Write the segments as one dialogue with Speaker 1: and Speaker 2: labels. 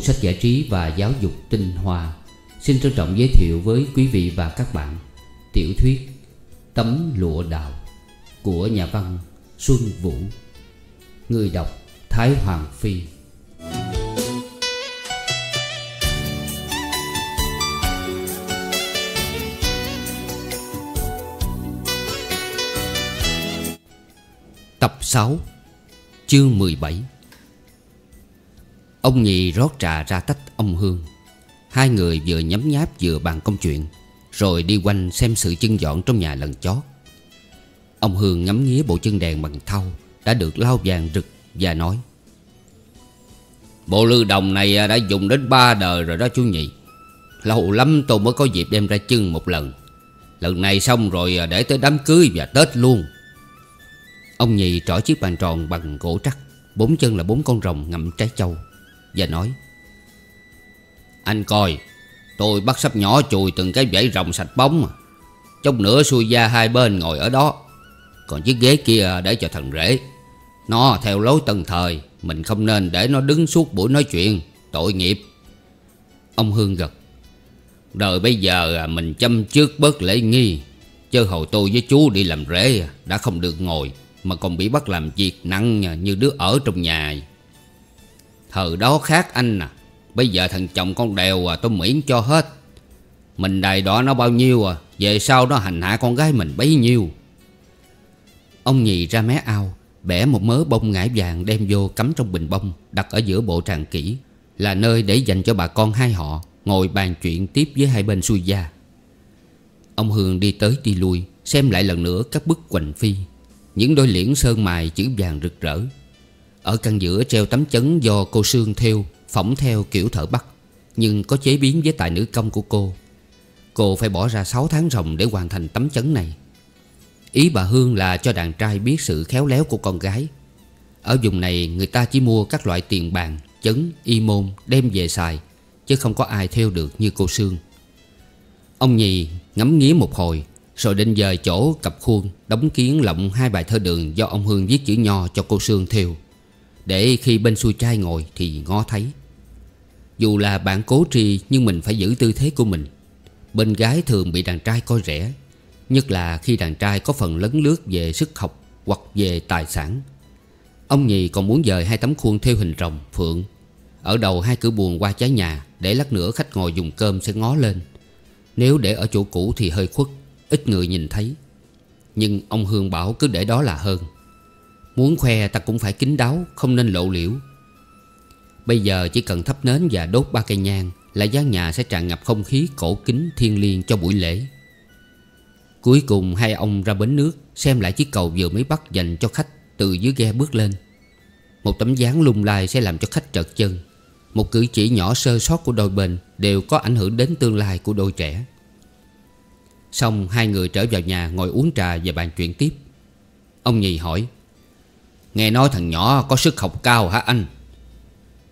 Speaker 1: sách giải trí và giáo dục tinh hoa Xin trân trọng giới thiệu với quý vị và các bạn Tiểu thuyết Tấm lụa đào Của nhà văn Xuân Vũ Người đọc Thái Hoàng Phi Tập 6 Chương 17 Ông Nhì rót trà ra tách ông Hương Hai người vừa nhấm nháp vừa bàn công chuyện Rồi đi quanh xem sự chân dọn trong nhà lần chót Ông Hương ngắm nghía bộ chân đèn bằng thau Đã được lau vàng rực và nói Bộ lư đồng này à, đã dùng đến ba đời rồi đó chú Nhị Lâu lắm tôi mới có dịp đem ra chưng một lần Lần này xong rồi à, để tới đám cưới và Tết luôn Ông Nhị trỏ chiếc bàn tròn bằng gỗ trắc Bốn chân là bốn con rồng ngậm trái châu và nói Anh coi Tôi bắt sắp nhỏ chùi từng cái vảy rồng sạch bóng à. Chốc nữa xuôi ra hai bên ngồi ở đó Còn chiếc ghế kia để cho thằng rể Nó theo lối tân thời Mình không nên để nó đứng suốt buổi nói chuyện Tội nghiệp Ông Hương gật Rồi bây giờ à, mình chăm trước bớt lễ nghi Chứ hầu tôi với chú đi làm rễ à, Đã không được ngồi Mà còn bị bắt làm việc nặng như đứa ở trong nhà Thời đó khác anh à Bây giờ thằng chồng con đều à tôi miễn cho hết Mình đài đỏ nó bao nhiêu à Về sau nó hành hạ con gái mình bấy nhiêu Ông nhì ra mé ao Bẻ một mớ bông ngải vàng đem vô cắm trong bình bông Đặt ở giữa bộ tràng kỹ Là nơi để dành cho bà con hai họ Ngồi bàn chuyện tiếp với hai bên xuôi da Ông Hương đi tới đi lui Xem lại lần nữa các bức quỳnh phi Những đôi liễn sơn mài chữ vàng rực rỡ ở căn giữa treo tấm chấn do cô Sương theo Phỏng theo kiểu thợ bắt Nhưng có chế biến với tài nữ công của cô Cô phải bỏ ra 6 tháng rồng để hoàn thành tấm chấn này Ý bà Hương là cho đàn trai biết sự khéo léo của con gái Ở vùng này người ta chỉ mua các loại tiền bàn, chấn, y môn đem về xài Chứ không có ai theo được như cô Sương Ông Nhì ngắm nghía một hồi Rồi định dời chỗ cặp khuôn Đóng kiến lộng hai bài thơ đường do ông Hương viết chữ nho cho cô Sương theo để khi bên xuôi trai ngồi thì ngó thấy Dù là bạn cố trì nhưng mình phải giữ tư thế của mình Bên gái thường bị đàn trai coi rẻ Nhất là khi đàn trai có phần lấn lướt về sức học hoặc về tài sản Ông nhì còn muốn dời hai tấm khuôn theo hình rồng, phượng Ở đầu hai cửa buồn qua trái nhà Để lát nữa khách ngồi dùng cơm sẽ ngó lên Nếu để ở chỗ cũ thì hơi khuất Ít người nhìn thấy Nhưng ông Hương bảo cứ để đó là hơn Muốn khoe ta cũng phải kín đáo Không nên lộ liễu Bây giờ chỉ cần thắp nến và đốt ba cây nhang Là gian nhà sẽ tràn ngập không khí cổ kính thiên liêng cho buổi lễ Cuối cùng hai ông ra bến nước Xem lại chiếc cầu vừa mới bắt dành cho khách Từ dưới ghe bước lên Một tấm dáng lung lai sẽ làm cho khách trật chân Một cử chỉ nhỏ sơ sót của đôi bên Đều có ảnh hưởng đến tương lai của đôi trẻ Xong hai người trở vào nhà ngồi uống trà và bàn chuyện tiếp Ông nhì hỏi Nghe nói thằng nhỏ có sức học cao hả anh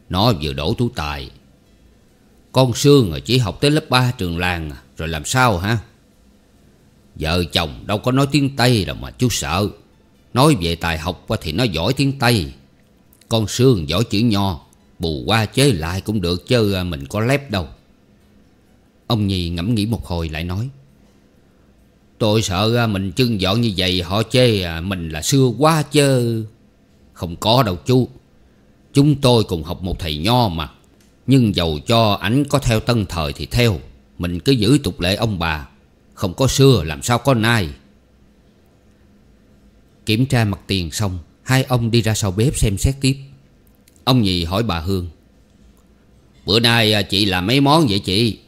Speaker 1: Nó vừa đổ tú tài Con Sương chỉ học tới lớp 3 trường làng à, Rồi làm sao hả Vợ chồng đâu có nói tiếng Tây đâu mà chú sợ Nói về tài học thì nó giỏi tiếng Tây Con Sương giỏi chữ nho Bù qua chế lại cũng được chứ à, mình có lép đâu Ông Nhi ngẫm nghĩ một hồi lại nói Tôi sợ à, mình chưng dọn như vậy họ chê mình là xưa quá chứ không có đâu chú Chúng tôi cùng học một thầy nho mà Nhưng dầu cho ảnh có theo tân thời thì theo Mình cứ giữ tục lệ ông bà Không có xưa làm sao có nay Kiểm tra mặt tiền xong Hai ông đi ra sau bếp xem xét tiếp Ông nhì hỏi bà Hương Bữa nay à, chị làm mấy món vậy chị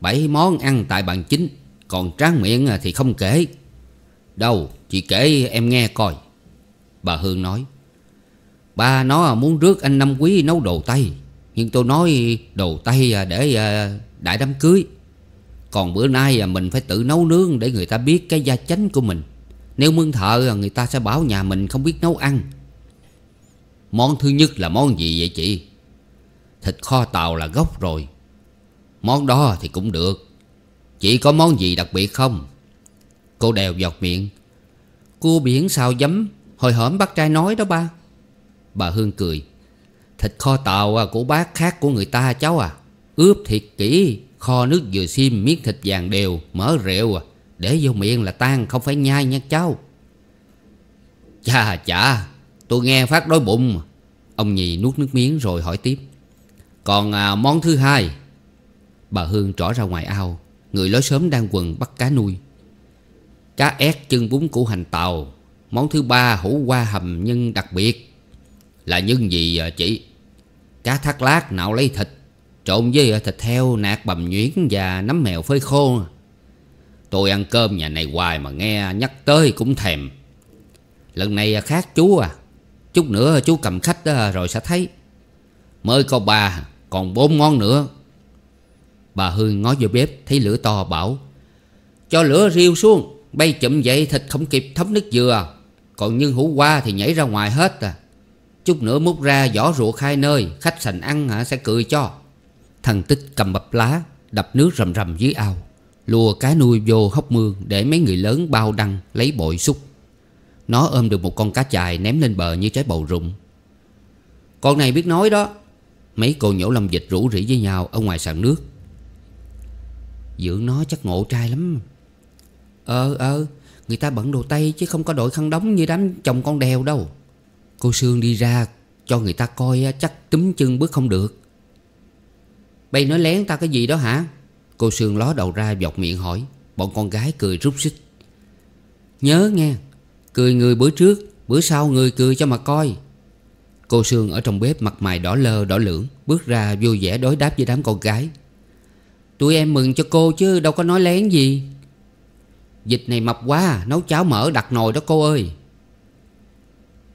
Speaker 1: Bảy món ăn tại bàn chính Còn tráng miệng à, thì không kể Đâu chị kể em nghe coi Bà Hương nói Ba nó muốn rước anh Năm Quý nấu đồ Tây Nhưng tôi nói đồ Tây à, để à, đại đám cưới Còn bữa nay à, mình phải tự nấu nướng để người ta biết cái gia chánh của mình Nếu mướn thợ người ta sẽ bảo nhà mình không biết nấu ăn Món thứ nhất là món gì vậy chị? Thịt kho tàu là gốc rồi Món đó thì cũng được Chị có món gì đặc biệt không? Cô đèo giọt miệng Cua biển xào giấm Hồi hổm bác trai nói đó ba Bà Hương cười Thịt kho tàu à, của bác khác của người ta cháu à Ướp thiệt kỹ Kho nước dừa xiêm miếng thịt vàng đều Mỡ rượu à Để vô miệng là tan không phải nhai nha cháu Chà chà Tôi nghe phát đói bụng Ông nhì nuốt nước miếng rồi hỏi tiếp Còn à, món thứ hai Bà Hương trỏ ra ngoài ao Người lối sớm đang quần bắt cá nuôi Cá ép chân bún củ hành tàu Món thứ ba hủ qua hầm nhân đặc biệt Là nhân gì à, chị? Cá thắt lát nạo lấy thịt Trộn với à, thịt heo nạc bầm nhuyễn và nấm mèo phơi khô Tôi ăn cơm nhà này hoài mà nghe nhắc tới cũng thèm Lần này à, khác chú à Chút nữa chú cầm khách rồi sẽ thấy Mới có ba còn bốn ngón nữa Bà Hương ngó vô bếp thấy lửa to bảo Cho lửa riêu xuống Bay chậm dậy thịt không kịp thấm nước dừa còn nhân hữu qua thì nhảy ra ngoài hết à Chút nữa múc ra giỏ ruột hai nơi Khách sành ăn hả sẽ cười cho Thằng tích cầm bập lá Đập nước rầm rầm dưới ao Lùa cá nuôi vô hốc mương Để mấy người lớn bao đăng lấy bội xúc Nó ôm được một con cá chài Ném lên bờ như trái bầu rụng Con này biết nói đó Mấy cô nhổ lâm dịch rủ rỉ với nhau Ở ngoài sàn nước Dưỡng nó chắc ngộ trai lắm Ờ ờ Người ta bận đồ tay chứ không có đội khăn đóng như đám chồng con đèo đâu Cô Sương đi ra cho người ta coi à, chắc túm chân bước không được Bay nói lén ta cái gì đó hả Cô Sương ló đầu ra dọc miệng hỏi Bọn con gái cười rút xích Nhớ nghe Cười người bữa trước Bữa sau người cười cho mà coi Cô Sương ở trong bếp mặt mày đỏ lơ đỏ lưỡng Bước ra vui vẻ đối đáp với đám con gái Tụi em mừng cho cô chứ đâu có nói lén gì Dịch này mập quá Nấu cháo mỡ đặt nồi đó cô ơi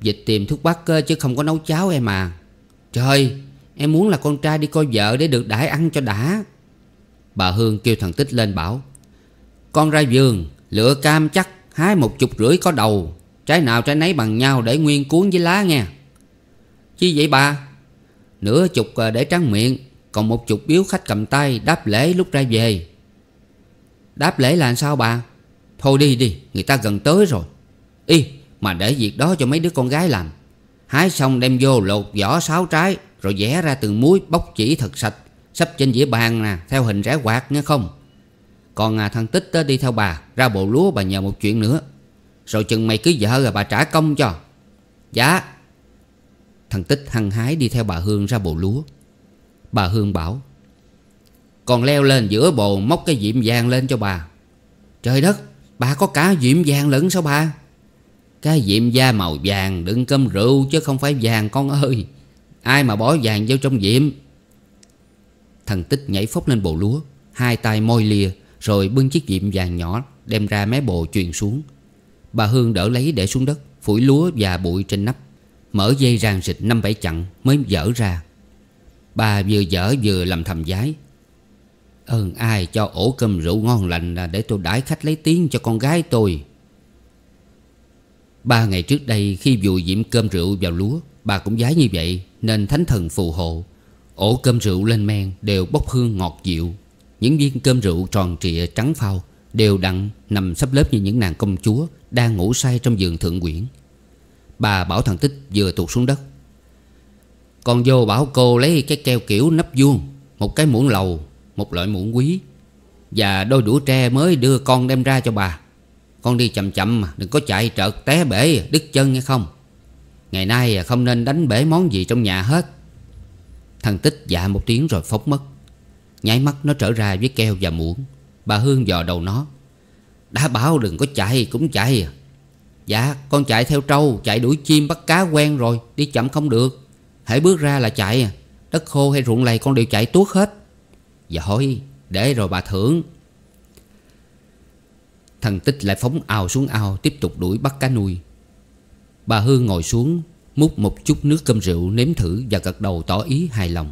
Speaker 1: Dịch tìm thuốc bắc chứ không có nấu cháo em à Trời Em muốn là con trai đi coi vợ để được đãi ăn cho đã Bà Hương kêu thằng Tích lên bảo Con ra vườn Lựa cam chắc Hái một chục rưỡi có đầu Trái nào trái nấy bằng nhau để nguyên cuốn với lá nghe Chi vậy bà Nửa chục ờ, để trắng miệng Còn một chục biếu khách cầm tay Đáp lễ lúc ra về Đáp lễ là sao bà Thôi đi đi Người ta gần tới rồi Y mà để việc đó cho mấy đứa con gái làm Hái xong đem vô lột vỏ sáu trái Rồi vẽ ra từng muối bóc chỉ thật sạch Sắp trên dĩa bàn nè Theo hình rẽ quạt nghe không Còn à, thằng Tích đó đi theo bà Ra bộ lúa bà nhờ một chuyện nữa Rồi chừng mày cứ vợ rồi bà trả công cho Dạ Thằng Tích hăng hái đi theo bà Hương ra bộ lúa Bà Hương bảo Còn leo lên giữa bồ móc cái diệm vàng lên cho bà Trời đất Bà có cả diệm vàng lẫn sao ba Cái diệm da màu vàng đựng cơm rượu chứ không phải vàng con ơi Ai mà bỏ vàng vô trong diệm thằng tích nhảy phốc lên bồ lúa Hai tay môi lìa Rồi bưng chiếc diệm vàng nhỏ Đem ra mé bồ truyền xuống Bà Hương đỡ lấy để xuống đất Phủi lúa và bụi trên nắp Mở dây ràng xịt năm bảy chặn mới dở ra Bà vừa dở vừa làm thầm giái Ơn ai cho ổ cơm rượu ngon lành là để tôi đãi khách lấy tiếng cho con gái tôi Ba ngày trước đây khi vùi diễm cơm rượu vào lúa Bà cũng giái như vậy nên thánh thần phù hộ Ổ cơm rượu lên men đều bốc hương ngọt dịu Những viên cơm rượu tròn trịa trắng phao Đều đặn nằm sắp lớp như những nàng công chúa Đang ngủ say trong giường thượng quyển Bà bảo thằng Tích vừa tụt xuống đất Con vô bảo cô lấy cái keo kiểu nắp vuông Một cái muỗng lầu một loại muỗng quý Và đôi đũa tre mới đưa con đem ra cho bà Con đi chậm chậm Đừng có chạy trợt té bể đứt chân nghe không Ngày nay không nên đánh bể món gì trong nhà hết Thằng tích dạ một tiếng rồi phóng mất Nháy mắt nó trở ra với keo và muỗng Bà Hương dò đầu nó Đã bảo đừng có chạy cũng chạy Dạ con chạy theo trâu Chạy đuổi chim bắt cá quen rồi Đi chậm không được Hãy bước ra là chạy Đất khô hay ruộng lầy con đều chạy tuốt hết Giỏi Để rồi bà thưởng Thằng Tích lại phóng ao xuống ao Tiếp tục đuổi bắt cá nuôi Bà Hương ngồi xuống Múc một chút nước cơm rượu nếm thử Và gật đầu tỏ ý hài lòng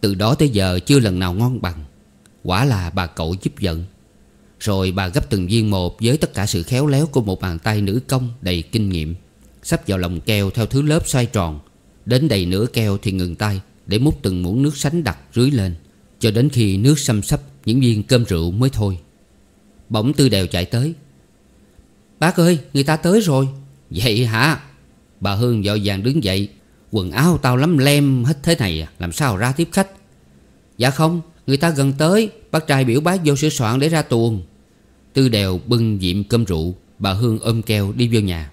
Speaker 1: Từ đó tới giờ chưa lần nào ngon bằng Quả là bà cậu giúp giận Rồi bà gấp từng viên một Với tất cả sự khéo léo của một bàn tay nữ công Đầy kinh nghiệm Sắp vào lòng keo theo thứ lớp xoay tròn Đến đầy nửa keo thì ngừng tay Để múc từng muỗng nước sánh đặc rưới lên cho đến khi nước xăm sắp những viên cơm rượu mới thôi Bỗng tư đều chạy tới Bác ơi người ta tới rồi Vậy hả Bà Hương dội vàng đứng dậy Quần áo tao lắm lem hết thế này Làm sao ra tiếp khách Dạ không người ta gần tới Bác trai biểu bác vô sửa soạn để ra tuồng Tư đều bưng diệm cơm rượu Bà Hương ôm keo đi vô nhà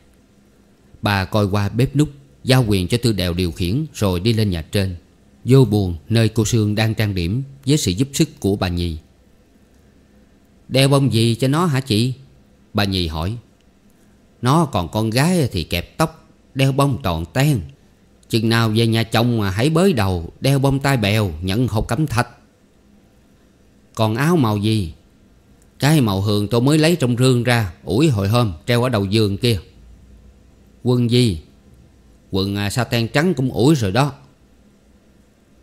Speaker 1: Bà coi qua bếp nút Giao quyền cho Tư đều điều khiển Rồi đi lên nhà trên Vô buồn nơi cô Sương đang trang điểm Với sự giúp sức của bà Nhi Đeo bông gì cho nó hả chị Bà Nhi hỏi Nó còn con gái thì kẹp tóc Đeo bông toàn ten Chừng nào về nhà chồng mà hãy bới đầu Đeo bông tai bèo nhận hộp cắm thạch Còn áo màu gì Cái màu hường tôi mới lấy trong rương ra ủi hồi hôm treo ở đầu giường kia Quân gì Quần sa à, satin trắng cũng ủi rồi đó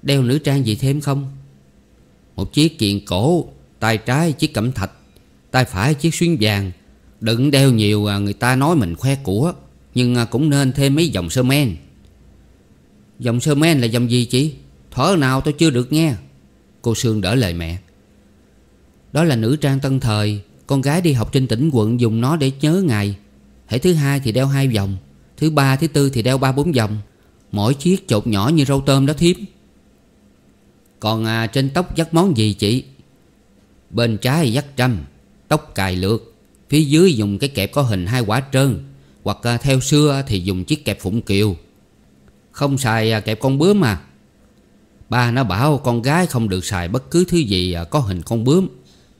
Speaker 1: Đeo nữ trang gì thêm không Một chiếc kiện cổ tay trái chiếc cẩm thạch tay phải chiếc xuyến vàng Đừng đeo nhiều à, người ta nói mình khoe của Nhưng à, cũng nên thêm mấy dòng sơ men Dòng sơ men là dòng gì chị Thở nào tôi chưa được nghe Cô Sương đỡ lời mẹ Đó là nữ trang tân thời Con gái đi học trên tỉnh quận dùng nó để nhớ ngày Hãy thứ hai thì đeo hai vòng Thứ ba thứ tư thì đeo ba bốn vòng Mỗi chiếc chột nhỏ như râu tôm đó thiếp còn à, trên tóc dắt món gì chị Bên trái dắt trăm Tóc cài lược Phía dưới dùng cái kẹp có hình hai quả trơn Hoặc à, theo xưa thì dùng chiếc kẹp phụng kiều Không xài à, kẹp con bướm mà Ba nó bảo con gái không được xài bất cứ thứ gì à, có hình con bướm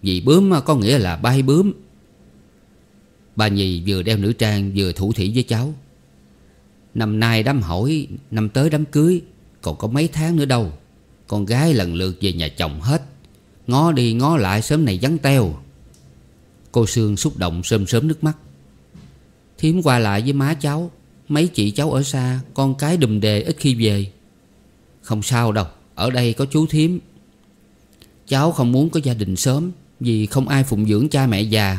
Speaker 1: Vì bướm à, có nghĩa là bay bướm Bà nhì vừa đeo nữ trang vừa thủ thỉ với cháu Năm nay đám hỏi, năm tới đám cưới Còn có mấy tháng nữa đâu con gái lần lượt về nhà chồng hết Ngó đi ngó lại sớm này vắng teo Cô Sương xúc động sơm sớm nước mắt Thiếm qua lại với má cháu Mấy chị cháu ở xa Con cái đùm đề ít khi về Không sao đâu Ở đây có chú Thiếm Cháu không muốn có gia đình sớm Vì không ai phụng dưỡng cha mẹ già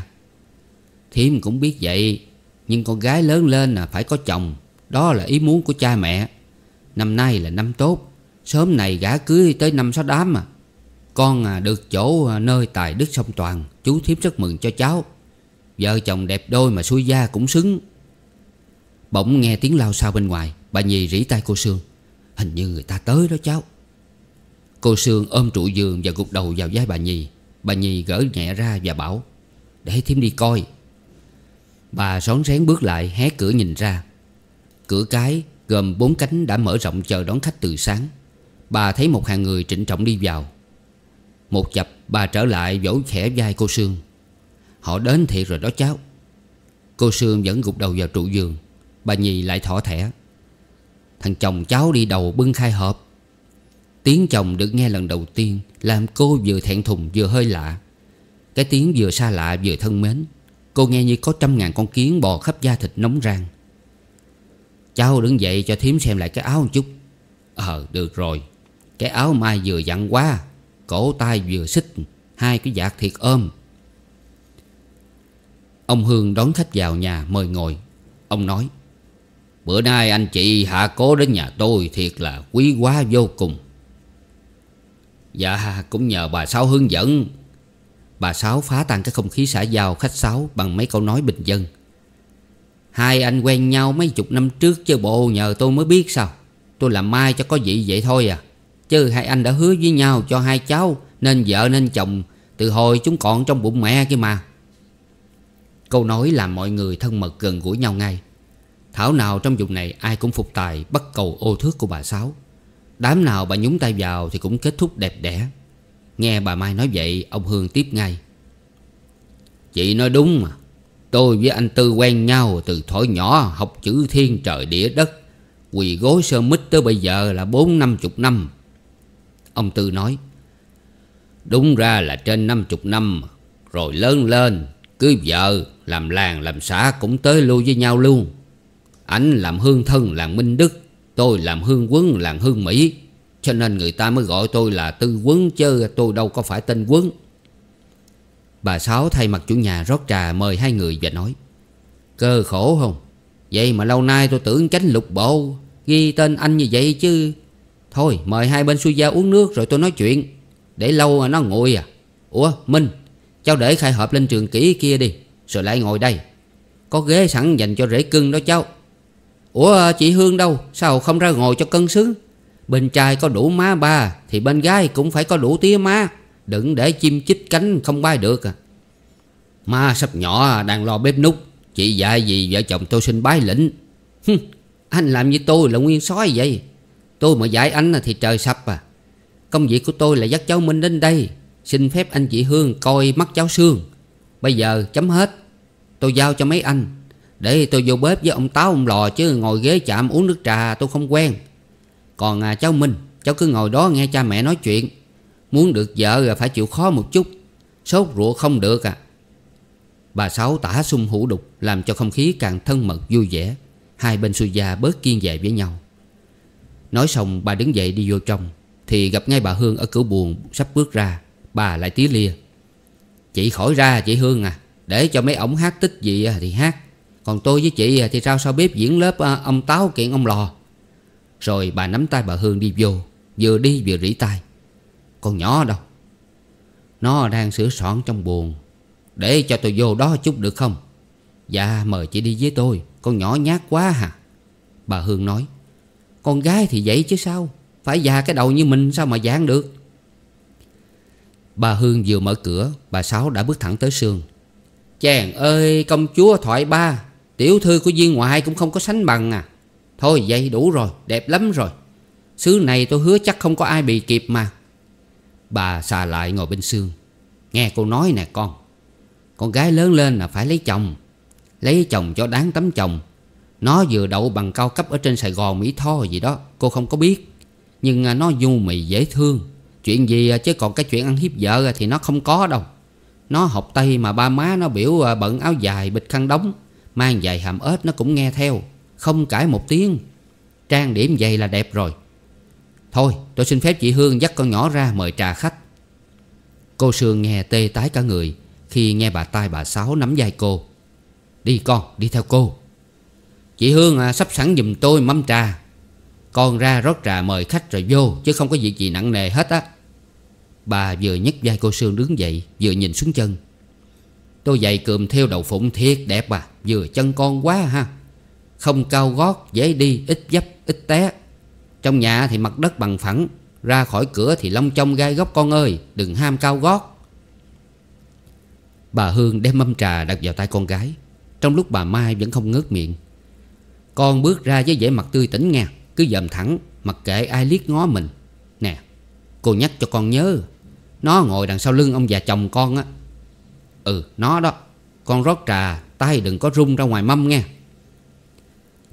Speaker 1: Thiếm cũng biết vậy Nhưng con gái lớn lên là phải có chồng Đó là ý muốn của cha mẹ Năm nay là năm tốt Sớm này gã cưới tới năm sáu đám à Con à, được chỗ à, nơi tài đức sông toàn Chú thiếp rất mừng cho cháu Vợ chồng đẹp đôi mà xuôi da cũng xứng Bỗng nghe tiếng lao sao bên ngoài Bà Nhi rỉ tay cô Sương Hình như người ta tới đó cháu Cô Sương ôm trụ giường và gục đầu vào vai bà Nhi Bà Nhi gỡ nhẹ ra và bảo Để thiếp đi coi Bà són rén bước lại hé cửa nhìn ra Cửa cái gồm bốn cánh đã mở rộng chờ đón khách từ sáng Bà thấy một hàng người trịnh trọng đi vào Một chập bà trở lại vỗ khẽ vai cô Sương Họ đến thiệt rồi đó cháu Cô Sương vẫn gục đầu vào trụ giường Bà nhì lại thỏ thẻ Thằng chồng cháu đi đầu bưng khai hộp Tiếng chồng được nghe lần đầu tiên Làm cô vừa thẹn thùng vừa hơi lạ Cái tiếng vừa xa lạ vừa thân mến Cô nghe như có trăm ngàn con kiến bò khắp da thịt nóng rang Cháu đứng dậy cho thím xem lại cái áo một chút Ờ được rồi cái áo mai vừa dặn quá Cổ tay vừa xích Hai cái giạc thiệt ôm Ông Hương đón khách vào nhà mời ngồi Ông nói Bữa nay anh chị hạ cố đến nhà tôi Thiệt là quý quá vô cùng Dạ cũng nhờ bà Sáu hướng dẫn Bà Sáu phá tan cái không khí xã giao khách Sáu Bằng mấy câu nói bình dân Hai anh quen nhau mấy chục năm trước chứ bộ nhờ tôi mới biết sao Tôi làm mai cho có vị vậy thôi à Chứ hai anh đã hứa với nhau cho hai cháu Nên vợ nên chồng Từ hồi chúng còn trong bụng mẹ kia mà Câu nói làm mọi người thân mật gần gũi nhau ngay Thảo nào trong vùng này ai cũng phục tài Bắt cầu ô thước của bà Sáu Đám nào bà nhúng tay vào Thì cũng kết thúc đẹp đẽ Nghe bà Mai nói vậy Ông Hương tiếp ngay Chị nói đúng mà Tôi với anh Tư quen nhau từ thổi nhỏ Học chữ thiên trời địa đất Quỳ gối sơ mít tới bây giờ là bốn năm chục năm Ông Tư nói Đúng ra là trên năm chục năm Rồi lớn lên Cưới vợ Làm làng làm xã cũng tới lui với nhau luôn anh làm hương thân làng Minh Đức Tôi làm hương quấn làng hương Mỹ Cho nên người ta mới gọi tôi là Tư Quấn Chứ tôi đâu có phải tên Quấn Bà Sáu thay mặt chủ nhà rót trà mời hai người và nói Cơ khổ không Vậy mà lâu nay tôi tưởng tránh lục bộ Ghi tên anh như vậy chứ Thôi mời hai bên suy gia uống nước rồi tôi nói chuyện Để lâu mà nó ngồi à Ủa Minh Cháu để khai hợp lên trường kỹ kia đi Rồi lại ngồi đây Có ghế sẵn dành cho rễ cưng đó cháu Ủa chị Hương đâu Sao không ra ngồi cho cân xứng Bên trai có đủ má ba Thì bên gái cũng phải có đủ tía má Đừng để chim chích cánh không bay được à Ma sắp nhỏ đang lo bếp nút Chị dạy gì vợ chồng tôi xin bái lĩnh Anh làm như tôi là nguyên sói vậy Tôi mà giải anh thì trời sập à Công việc của tôi là dắt cháu Minh đến đây Xin phép anh chị Hương coi mắt cháu Sương Bây giờ chấm hết Tôi giao cho mấy anh Để tôi vô bếp với ông Táo ông Lò Chứ ngồi ghế chạm uống nước trà tôi không quen Còn à, cháu Minh Cháu cứ ngồi đó nghe cha mẹ nói chuyện Muốn được vợ là phải chịu khó một chút Sốt ruột không được à Bà Sáu tả sung hữu đục Làm cho không khí càng thân mật vui vẻ Hai bên suy gia bớt kiên dè với nhau Nói xong bà đứng dậy đi vô trong Thì gặp ngay bà Hương ở cửa buồn sắp bước ra Bà lại tía lia Chị khỏi ra chị Hương à Để cho mấy ổng hát tích gì thì hát Còn tôi với chị à thì sao sao bếp diễn lớp Ông à, Táo kiện ông Lò Rồi bà nắm tay bà Hương đi vô Vừa đi vừa rỉ tay Con nhỏ đâu Nó đang sửa soạn trong buồn Để cho tôi vô đó chút được không Dạ mời chị đi với tôi Con nhỏ nhát quá hả Bà Hương nói con gái thì vậy chứ sao Phải già cái đầu như mình sao mà dạng được Bà Hương vừa mở cửa Bà Sáu đã bước thẳng tới Sương Chàng ơi công chúa thoại ba Tiểu thư của viên ngoại cũng không có sánh bằng à Thôi vậy đủ rồi Đẹp lắm rồi Xứ này tôi hứa chắc không có ai bị kịp mà Bà xà lại ngồi bên Sương Nghe cô nói nè con Con gái lớn lên là phải lấy chồng Lấy chồng cho đáng tấm chồng nó vừa đậu bằng cao cấp ở trên Sài Gòn Mỹ Tho gì đó Cô không có biết Nhưng à, nó du mì dễ thương Chuyện gì à, chứ còn cái chuyện ăn hiếp vợ thì nó không có đâu Nó học Tây mà ba má nó biểu à, bận áo dài bịch khăn đóng Mang giày hàm ếch nó cũng nghe theo Không cãi một tiếng Trang điểm vậy là đẹp rồi Thôi tôi xin phép chị Hương dắt con nhỏ ra mời trà khách Cô Sương nghe tê tái cả người Khi nghe bà tai bà Sáu nắm vai cô Đi con đi theo cô Chị Hương à, sắp sẵn giùm tôi mâm trà Con ra rót trà mời khách rồi vô Chứ không có việc gì nặng nề hết á Bà vừa nhấc vai cô Sương đứng dậy Vừa nhìn xuống chân Tôi giày cườm theo đầu phụng thiệt đẹp à Vừa chân con quá ha Không cao gót, dễ đi, ít dấp, ít té Trong nhà thì mặt đất bằng phẳng Ra khỏi cửa thì lông trong gai góc con ơi Đừng ham cao gót Bà Hương đem mâm trà đặt vào tay con gái Trong lúc bà Mai vẫn không ngớt miệng con bước ra với vẻ mặt tươi tỉnh nghe Cứ dầm thẳng Mặc kệ ai liếc ngó mình Nè Cô nhắc cho con nhớ Nó ngồi đằng sau lưng ông già chồng con á Ừ nó đó Con rót trà tay đừng có rung ra ngoài mâm nghe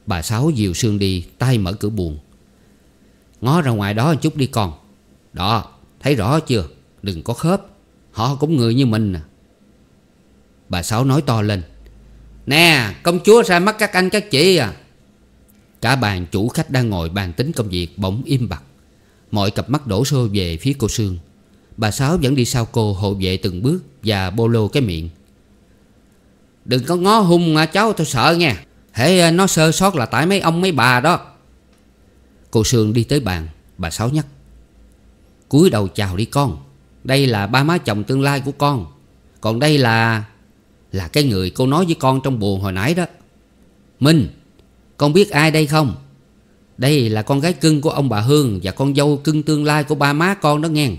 Speaker 1: Bà Sáu dìu Sương đi tay mở cửa buồn Ngó ra ngoài đó chút đi con Đó thấy rõ chưa Đừng có khớp Họ cũng người như mình à Bà Sáu nói to lên Nè công chúa ra mắt các anh các chị à Cả bàn chủ khách đang ngồi bàn tính công việc bỗng im bặt Mọi cặp mắt đổ xô về phía cô Sương Bà Sáu vẫn đi sau cô hộ vệ từng bước Và bô lô cái miệng Đừng có ngó hung à, cháu tôi sợ nha Hễ à, nó sơ sót là tại mấy ông mấy bà đó Cô Sương đi tới bàn Bà Sáu nhắc cúi đầu chào đi con Đây là ba má chồng tương lai của con Còn đây là Là cái người cô nói với con trong buồn hồi nãy đó Minh con biết ai đây không Đây là con gái cưng của ông bà Hương Và con dâu cưng tương lai của ba má con đó nghe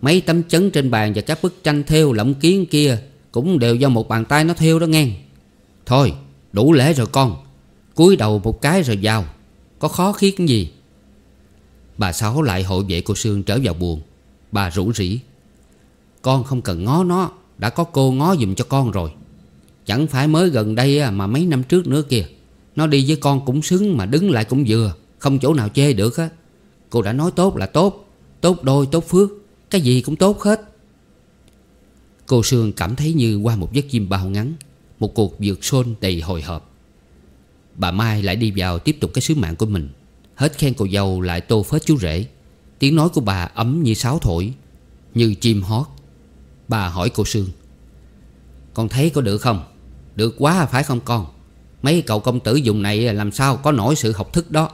Speaker 1: Mấy tấm chấn trên bàn Và các bức tranh thêu lộng kiến kia Cũng đều do một bàn tay nó thêu đó nghe Thôi đủ lễ rồi con cúi đầu một cái rồi vào Có khó khiết gì Bà Sáu lại hội vệ cô Sương trở vào buồn Bà rủ rỉ Con không cần ngó nó Đã có cô ngó dùm cho con rồi Chẳng phải mới gần đây mà mấy năm trước nữa kìa nó đi với con cũng xứng mà đứng lại cũng vừa Không chỗ nào chê được á Cô đã nói tốt là tốt Tốt đôi tốt phước Cái gì cũng tốt hết Cô Sương cảm thấy như qua một giấc chim bao ngắn Một cuộc vượt xôn đầy hồi hộp Bà Mai lại đi vào tiếp tục cái sứ mạng của mình Hết khen cô dâu lại tô phết chú rể Tiếng nói của bà ấm như sáo thổi Như chim hót Bà hỏi cô Sương Con thấy có được không Được quá phải không con Mấy cậu công tử dùng này làm sao có nổi sự học thức đó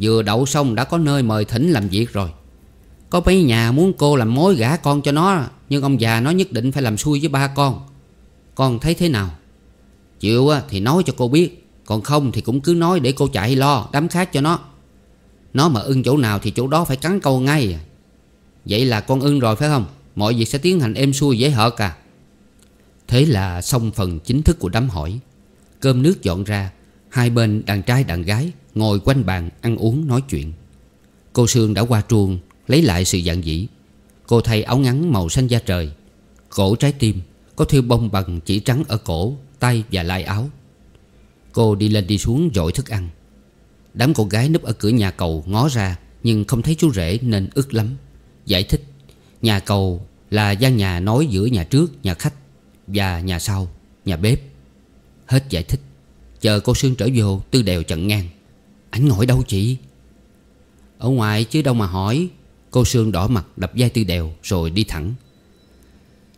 Speaker 1: Vừa đậu xong đã có nơi mời thỉnh làm việc rồi Có mấy nhà muốn cô làm mối gả con cho nó Nhưng ông già nó nhất định phải làm xui với ba con Con thấy thế nào Chịu thì nói cho cô biết Còn không thì cũng cứ nói để cô chạy lo Đám khác cho nó Nó mà ưng chỗ nào thì chỗ đó phải cắn câu ngay à. Vậy là con ưng rồi phải không Mọi việc sẽ tiến hành êm xuôi dễ hợt à Thế là xong phần chính thức của đám hỏi Cơm nước dọn ra Hai bên đàn trai đàn gái Ngồi quanh bàn ăn uống nói chuyện Cô Sương đã qua truồng Lấy lại sự dạng dĩ Cô thay áo ngắn màu xanh da trời Cổ trái tim Có thêu bông bằng chỉ trắng ở cổ Tay và lai áo Cô đi lên đi xuống dội thức ăn Đám cô gái núp ở cửa nhà cầu ngó ra Nhưng không thấy chú rể nên ức lắm Giải thích Nhà cầu là gian nhà nói giữa nhà trước, nhà khách Và nhà sau, nhà bếp Hết giải thích Chờ cô Sương trở vô Tư đèo chặn ngang Anh ngồi đâu chị Ở ngoài chứ đâu mà hỏi Cô Sương đỏ mặt đập vai tư đèo Rồi đi thẳng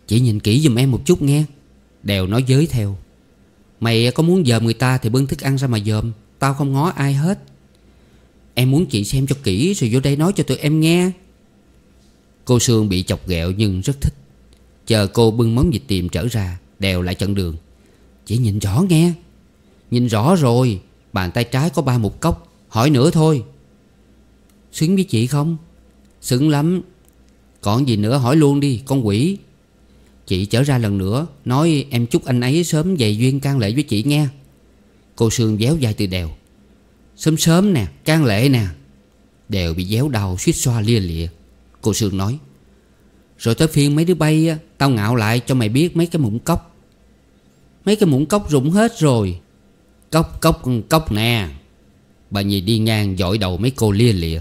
Speaker 1: Chị nhìn kỹ giùm em một chút nghe Đèo nói giới theo Mày có muốn dòm người ta thì bưng thức ăn ra mà dòm Tao không ngó ai hết Em muốn chị xem cho kỹ rồi vô đây nói cho tụi em nghe Cô Sương bị chọc ghẹo nhưng rất thích Chờ cô bưng món vịt tìm trở ra Đèo lại chặn đường Chị nhìn rõ nghe Nhìn rõ rồi Bàn tay trái có ba một cốc Hỏi nữa thôi Xứng với chị không Xứng lắm Còn gì nữa hỏi luôn đi con quỷ Chị trở ra lần nữa Nói em chúc anh ấy sớm về duyên can lệ với chị nghe Cô Sương déo dài từ đèo Sớm sớm nè can lệ nè Đều bị déo đầu suýt xoa lia lịa Cô Sương nói Rồi tới phiên mấy đứa bay Tao ngạo lại cho mày biết mấy cái mụn cốc Mấy cái muỗng cốc rụng hết rồi Cốc cốc cốc nè Bà nhì đi ngang dội đầu mấy cô lia lịa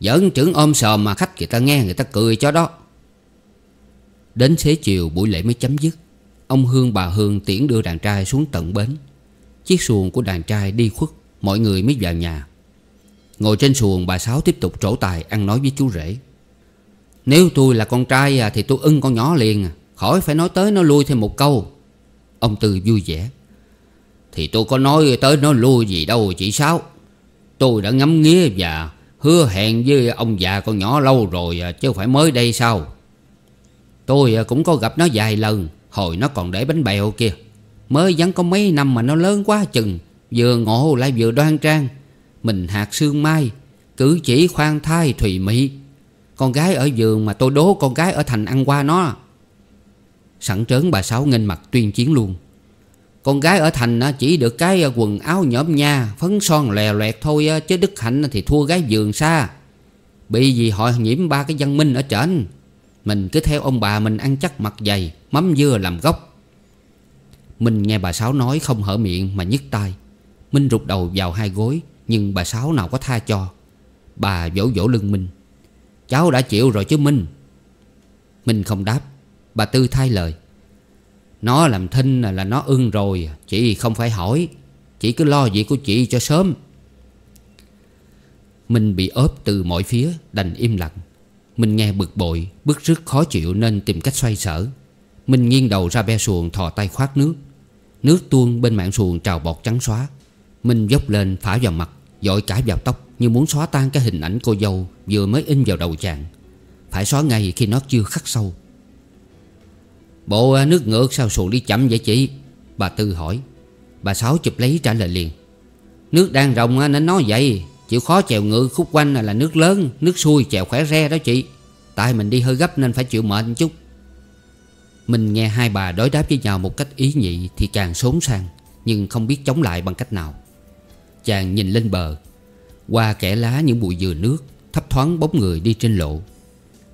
Speaker 1: Giỡn trưởng ôm sờ mà khách người ta nghe người ta cười cho đó Đến xế chiều buổi lễ mới chấm dứt Ông Hương bà Hương tiễn đưa đàn trai xuống tận bến Chiếc xuồng của đàn trai đi khuất Mọi người mới vào nhà Ngồi trên xuồng bà Sáu tiếp tục trổ tài ăn nói với chú rể Nếu tôi là con trai à, thì tôi ưng con nhỏ liền à. Khỏi phải nói tới nó lui thêm một câu Ông Tư vui vẻ Thì tôi có nói tới nó lui gì đâu chị Sáu Tôi đã ngắm nghía và hứa hẹn với ông già con nhỏ lâu rồi à, chứ phải mới đây sao Tôi à, cũng có gặp nó vài lần Hồi nó còn để bánh bèo kia Mới vẫn có mấy năm mà nó lớn quá chừng Vừa ngộ lại vừa đoan trang Mình hạt sương mai Cử chỉ khoan thai thùy mị Con gái ở giường mà tôi đố con gái ở thành ăn qua nó Sẵn trớn bà Sáu nghênh mặt tuyên chiến luôn Con gái ở thành chỉ được cái quần áo nhõm nha Phấn son lè loẹt thôi Chứ Đức Hạnh thì thua gái giường xa Bị vì họ nhiễm ba cái văn minh ở trên Mình cứ theo ông bà mình ăn chắc mặt dày Mắm dưa làm gốc Mình nghe bà Sáu nói không hở miệng mà nhức tai Minh rụt đầu vào hai gối Nhưng bà Sáu nào có tha cho Bà vỗ vỗ lưng Minh Cháu đã chịu rồi chứ Minh Minh không đáp Bà Tư thay lời Nó làm thinh là, nó ưng rồi Chị không phải hỏi Chị cứ lo việc của chị cho sớm Mình bị ốp từ mọi phía Đành im lặng Mình nghe bực bội Bức rứt khó chịu nên tìm cách xoay sở Mình nghiêng đầu ra be xuồng thò tay khoát nước Nước tuôn bên mạng xuồng trào bọt trắng xóa mình dốc lên phả vào mặt Dội cả vào tóc Như muốn xóa tan cái hình ảnh cô dâu Vừa mới in vào đầu chàng Phải xóa ngay khi nó chưa khắc sâu Bộ à, nước ngược sao xuồng đi chậm vậy chị Bà Tư hỏi Bà Sáu chụp lấy trả lời liền Nước đang rộng à, nên nói vậy Chịu khó chèo ngựa khúc quanh là nước lớn Nước xuôi chèo khỏe re đó chị Tại mình đi hơi gấp nên phải chịu mệt chút Mình nghe hai bà đối đáp với nhau một cách ý nhị Thì càng sốn sang Nhưng không biết chống lại bằng cách nào Chàng nhìn lên bờ Qua kẻ lá những bụi dừa nước Thấp thoáng bóng người đi trên lộ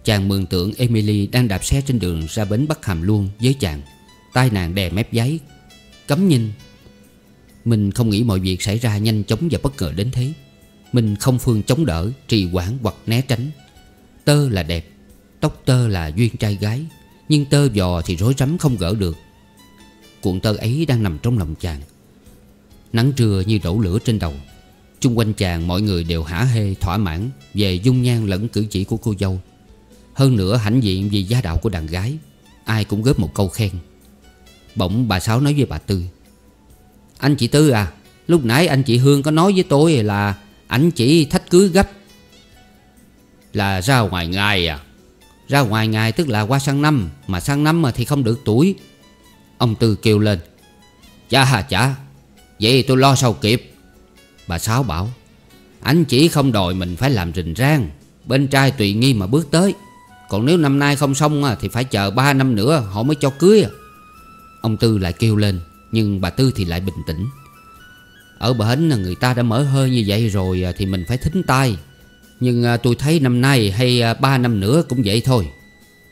Speaker 1: Chàng mường tượng Emily đang đạp xe trên đường ra bến Bắc Hàm luôn với chàng Tai nàng đè mép giấy Cấm nhìn Mình không nghĩ mọi việc xảy ra nhanh chóng và bất ngờ đến thế Mình không phương chống đỡ, trì quản hoặc né tránh Tơ là đẹp Tóc tơ là duyên trai gái Nhưng tơ giò thì rối rắm không gỡ được Cuộn tơ ấy đang nằm trong lòng chàng Nắng trưa như đổ lửa trên đầu Chung quanh chàng mọi người đều hả hê thỏa mãn Về dung nhan lẫn cử chỉ của cô dâu hơn nữa hãnh diện vì gia đạo của đàn gái Ai cũng góp một câu khen Bỗng bà Sáu nói với bà Tư Anh chị Tư à Lúc nãy anh chị Hương có nói với tôi là Anh chị thách cưới gấp Là ra ngoài ngày à Ra ngoài ngày tức là qua sang năm Mà sang năm mà thì không được tuổi Ông Tư kêu lên Chà hà chà Vậy tôi lo sao kịp Bà Sáu bảo Anh chỉ không đòi mình phải làm rình rang Bên trai tùy nghi mà bước tới còn nếu năm nay không xong Thì phải chờ 3 năm nữa họ mới cho cưới à. Ông Tư lại kêu lên Nhưng bà Tư thì lại bình tĩnh Ở bển người ta đã mở hơi như vậy rồi à, Thì mình phải thính tai Nhưng à, tôi thấy năm nay hay 3 năm nữa cũng vậy thôi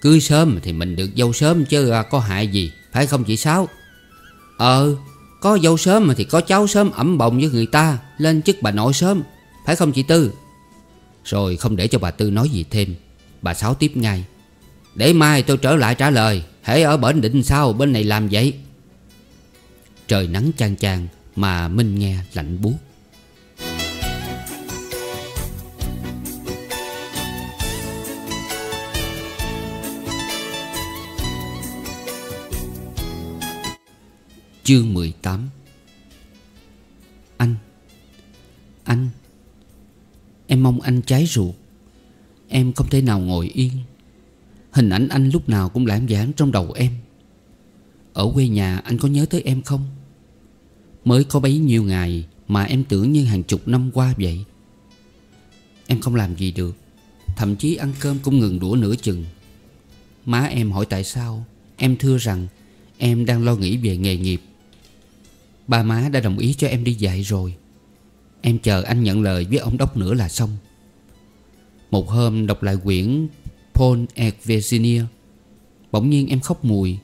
Speaker 1: Cưới sớm thì mình được dâu sớm chứ có hại gì Phải không chị Sáu Ờ Có dâu sớm thì có cháu sớm ẩm bồng với người ta Lên chức bà nội sớm Phải không chị Tư Rồi không để cho bà Tư nói gì thêm Bà Sáu tiếp ngay Để mai tôi trở lại trả lời Hễ ở bển định sao bên này làm vậy Trời nắng chang chang Mà Minh nghe lạnh buốt Chương 18 Anh Anh Em mong anh trái ruột Em không thể nào ngồi yên Hình ảnh anh lúc nào cũng lãm giảng trong đầu em Ở quê nhà anh có nhớ tới em không? Mới có bấy nhiêu ngày Mà em tưởng như hàng chục năm qua vậy Em không làm gì được Thậm chí ăn cơm cũng ngừng đũa nửa chừng Má em hỏi tại sao Em thưa rằng Em đang lo nghĩ về nghề nghiệp Ba má đã đồng ý cho em đi dạy rồi Em chờ anh nhận lời với ông đốc nữa là xong một hôm đọc lại quyển Paul et Virginia Bỗng nhiên em khóc mùi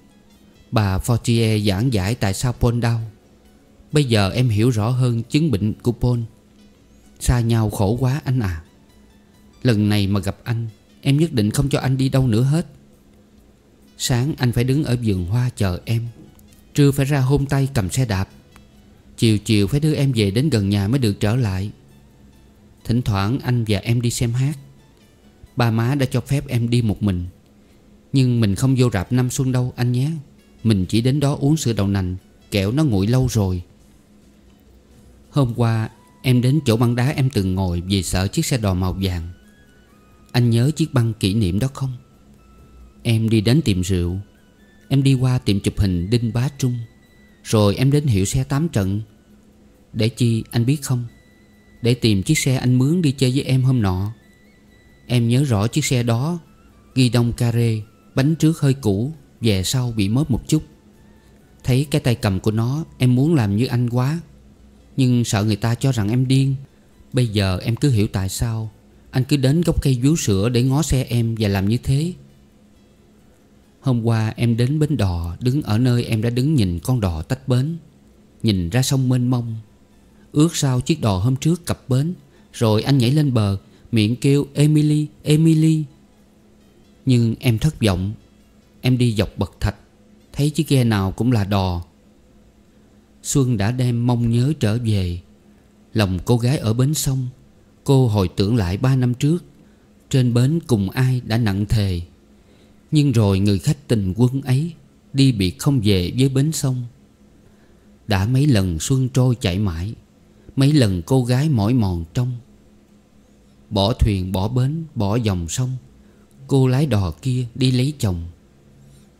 Speaker 1: Bà Fortier giảng giải tại sao Paul đau Bây giờ em hiểu rõ hơn chứng bệnh của Paul Xa nhau khổ quá anh à Lần này mà gặp anh Em nhất định không cho anh đi đâu nữa hết Sáng anh phải đứng ở vườn hoa chờ em Trưa phải ra hôn tay cầm xe đạp Chiều chiều phải đưa em về đến gần nhà mới được trở lại Thỉnh thoảng anh và em đi xem hát Ba má đã cho phép em đi một mình Nhưng mình không vô rạp năm xuân đâu anh nhé Mình chỉ đến đó uống sữa đậu nành Kẹo nó nguội lâu rồi Hôm qua em đến chỗ băng đá em từng ngồi Vì sợ chiếc xe đò màu vàng Anh nhớ chiếc băng kỷ niệm đó không Em đi đến tiệm rượu Em đi qua tiệm chụp hình Đinh Bá Trung Rồi em đến hiệu xe tám trận Để chi anh biết không Để tìm chiếc xe anh mướn đi chơi với em hôm nọ Em nhớ rõ chiếc xe đó Ghi đông carê Bánh trước hơi cũ Về sau bị mớp một chút Thấy cái tay cầm của nó Em muốn làm như anh quá Nhưng sợ người ta cho rằng em điên Bây giờ em cứ hiểu tại sao Anh cứ đến gốc cây vú sữa để ngó xe em và làm như thế Hôm qua em đến bến đò Đứng ở nơi em đã đứng nhìn con đò tách bến Nhìn ra sông mênh mông Ước sao chiếc đò hôm trước cập bến Rồi anh nhảy lên bờ Miệng kêu Emily, Emily Nhưng em thất vọng Em đi dọc bậc thạch Thấy chiếc ghe nào cũng là đò Xuân đã đem mong nhớ trở về Lòng cô gái ở bến sông Cô hồi tưởng lại ba năm trước Trên bến cùng ai đã nặng thề Nhưng rồi người khách tình quân ấy Đi bị không về với bến sông Đã mấy lần Xuân trôi chạy mãi Mấy lần cô gái mỏi mòn trong Bỏ thuyền bỏ bến bỏ dòng sông Cô lái đò kia đi lấy chồng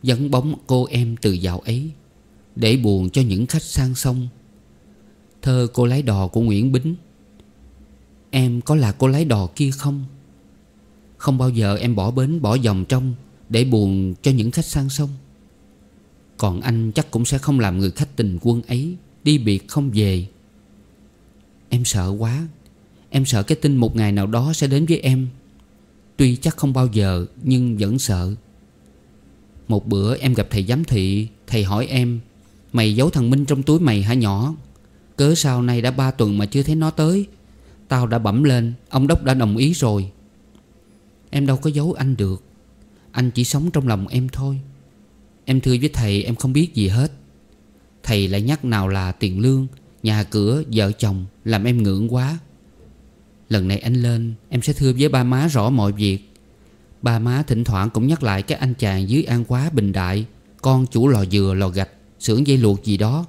Speaker 1: Dẫn bóng cô em từ dạo ấy Để buồn cho những khách sang sông Thơ cô lái đò của Nguyễn Bính Em có là cô lái đò kia không? Không bao giờ em bỏ bến bỏ dòng trong Để buồn cho những khách sang sông Còn anh chắc cũng sẽ không làm người khách tình quân ấy Đi biệt không về Em sợ quá Em sợ cái tin một ngày nào đó sẽ đến với em Tuy chắc không bao giờ Nhưng vẫn sợ Một bữa em gặp thầy giám thị Thầy hỏi em Mày giấu thằng Minh trong túi mày hả nhỏ Cớ sao nay đã ba tuần mà chưa thấy nó tới Tao đã bẩm lên Ông Đốc đã đồng ý rồi Em đâu có giấu anh được Anh chỉ sống trong lòng em thôi Em thưa với thầy em không biết gì hết Thầy lại nhắc nào là tiền lương Nhà cửa, vợ chồng Làm em ngưỡng quá Lần này anh lên Em sẽ thưa với ba má rõ mọi việc Ba má thỉnh thoảng cũng nhắc lại các anh chàng dưới an quá bình đại Con chủ lò dừa lò gạch xưởng dây luộc gì đó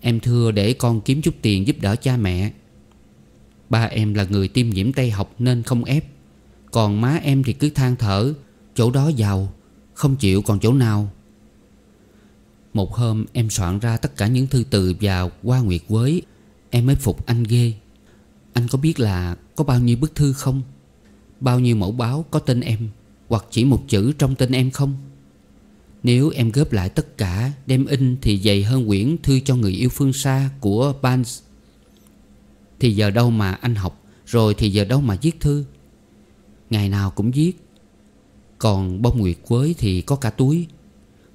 Speaker 1: Em thưa để con kiếm chút tiền giúp đỡ cha mẹ Ba em là người tiêm nhiễm Tây học nên không ép Còn má em thì cứ than thở Chỗ đó giàu Không chịu còn chỗ nào Một hôm em soạn ra tất cả những thư từ vào qua nguyệt quế Em mới phục anh ghê anh có biết là có bao nhiêu bức thư không? Bao nhiêu mẫu báo có tên em Hoặc chỉ một chữ trong tên em không? Nếu em góp lại tất cả Đem in thì dày hơn quyển Thư cho người yêu phương xa của Barnes Thì giờ đâu mà anh học Rồi thì giờ đâu mà viết thư Ngày nào cũng viết Còn bông nguyệt quế thì có cả túi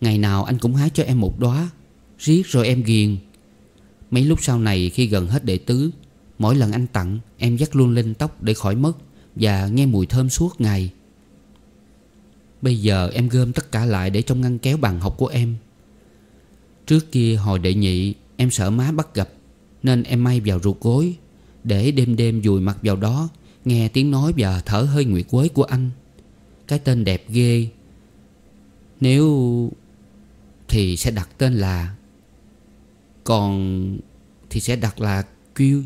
Speaker 1: Ngày nào anh cũng hái cho em một đóa Riết rồi em ghiền Mấy lúc sau này khi gần hết đệ tứ Mỗi lần anh tặng Em dắt luôn lên tóc để khỏi mất Và nghe mùi thơm suốt ngày Bây giờ em gom tất cả lại Để trong ngăn kéo bàn học của em Trước kia hồi đệ nhị Em sợ má bắt gặp Nên em may vào ruột gối Để đêm đêm dùi mặt vào đó Nghe tiếng nói và thở hơi nguyệt quế của anh Cái tên đẹp ghê Nếu Thì sẽ đặt tên là Còn Thì sẽ đặt là Q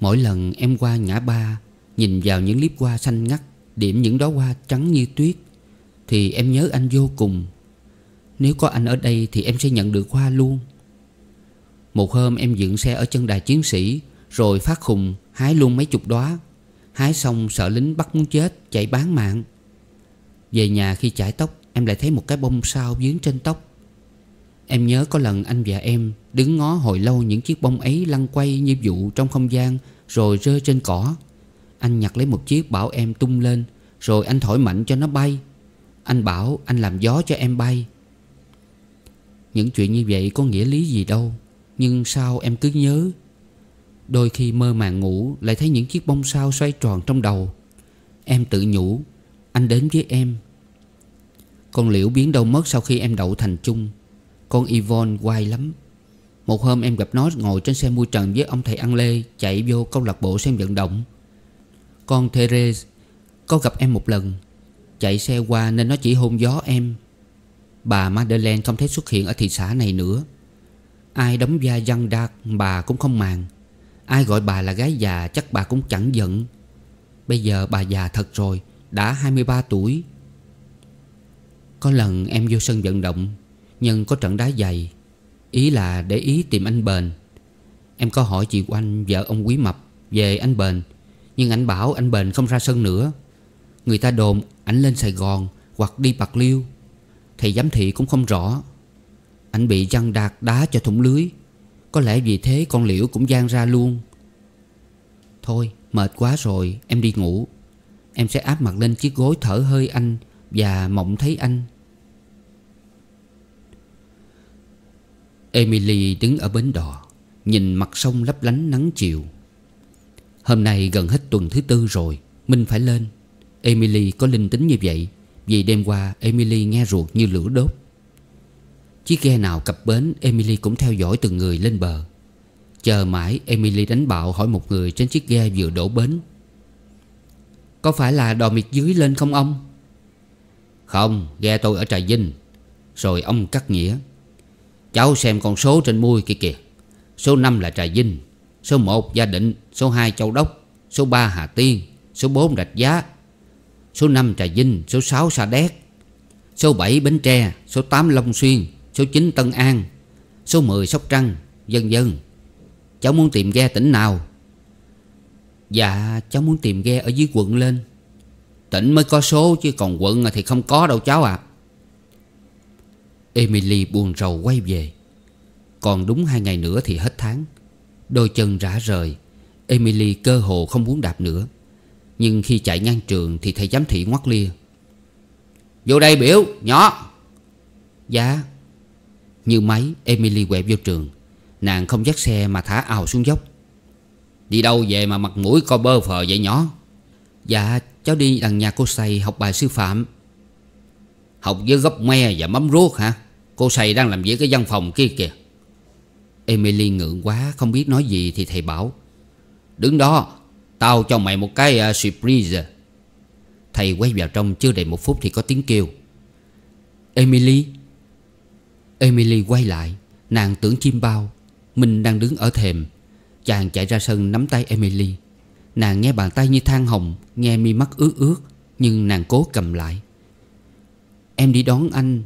Speaker 1: Mỗi lần em qua ngã ba Nhìn vào những liếp hoa xanh ngắt Điểm những đó hoa trắng như tuyết Thì em nhớ anh vô cùng Nếu có anh ở đây thì em sẽ nhận được hoa luôn Một hôm em dựng xe ở chân đài chiến sĩ Rồi phát khùng hái luôn mấy chục đóa Hái xong sợ lính bắt muốn chết Chạy bán mạng Về nhà khi chải tóc Em lại thấy một cái bông sao dướng trên tóc Em nhớ có lần anh và em đứng ngó hồi lâu những chiếc bông ấy lăn quay như vụ trong không gian rồi rơi trên cỏ. Anh nhặt lấy một chiếc bảo em tung lên rồi anh thổi mạnh cho nó bay. Anh bảo anh làm gió cho em bay. Những chuyện như vậy có nghĩa lý gì đâu Nhưng sao em cứ nhớ Đôi khi mơ màng ngủ Lại thấy những chiếc bông sao xoay tròn trong đầu Em tự nhủ Anh đến với em Con liễu biến đâu mất sau khi em đậu thành chung con Yvonne quay lắm Một hôm em gặp nó ngồi trên xe mua trần với ông thầy ăn Lê Chạy vô câu lạc bộ xem vận động Con Therese Có gặp em một lần Chạy xe qua nên nó chỉ hôn gió em Bà Madeleine không thấy xuất hiện ở thị xã này nữa Ai đóng vai dân đạt bà cũng không màng Ai gọi bà là gái già chắc bà cũng chẳng giận Bây giờ bà già thật rồi Đã 23 tuổi Có lần em vô sân vận động nhưng có trận đá dày Ý là để ý tìm anh Bền Em có hỏi chị Oanh vợ ông Quý Mập Về anh Bền Nhưng anh bảo anh Bền không ra sân nữa Người ta đồn ảnh lên Sài Gòn Hoặc đi Bạc Liêu Thầy giám thị cũng không rõ Ảnh bị răng đạt đá cho thủng lưới Có lẽ vì thế con liễu cũng gian ra luôn Thôi mệt quá rồi em đi ngủ Em sẽ áp mặt lên chiếc gối thở hơi anh Và mộng thấy anh Emily đứng ở bến đò Nhìn mặt sông lấp lánh nắng chiều Hôm nay gần hết tuần thứ tư rồi Minh phải lên Emily có linh tính như vậy Vì đêm qua Emily nghe ruột như lửa đốt Chiếc ghe nào cập bến Emily cũng theo dõi từng người lên bờ Chờ mãi Emily đánh bạo hỏi một người trên chiếc ghe vừa đổ bến Có phải là đò miệt dưới lên không ông? Không, ghe tôi ở Trà Vinh Rồi ông cắt nghĩa Cháu xem con số trên môi kia kìa Số 5 là Trà Vinh Số 1 Gia Định Số 2 Châu Đốc Số 3 Hà Tiên Số 4 Rạch Giá Số 5 Trà Vinh Số 6 Sa Đéc Số 7 Bến Tre Số 8 Long Xuyên Số 9 Tân An Số 10 Sóc Trăng Dân dân Cháu muốn tìm ghe tỉnh nào Dạ cháu muốn tìm ghe ở dưới quận lên Tỉnh mới có số chứ còn quận thì không có đâu cháu ạ à. Emily buồn rầu quay về Còn đúng hai ngày nữa thì hết tháng Đôi chân rã rời Emily cơ hồ không muốn đạp nữa Nhưng khi chạy ngang trường Thì thầy giám thị ngoắt lia Vô đây biểu nhỏ Dạ Như máy Emily quẹo vô trường Nàng không dắt xe mà thả ào xuống dốc Đi đâu về mà mặt mũi co bơ phờ vậy nhỏ Dạ cháu đi đằng nhà cô Say học bài sư phạm Học với gốc me và mắm ruốc hả Cô Sầy đang làm việc cái văn phòng kia kìa Emily ngượng quá Không biết nói gì thì thầy bảo Đứng đó Tao cho mày một cái uh, surprise Thầy quay vào trong chưa đầy một phút thì có tiếng kêu Emily Emily quay lại Nàng tưởng chim bao Mình đang đứng ở thềm Chàng chạy ra sân nắm tay Emily Nàng nghe bàn tay như than hồng Nghe mi mắt ướt ướt Nhưng nàng cố cầm lại Em đi đón anh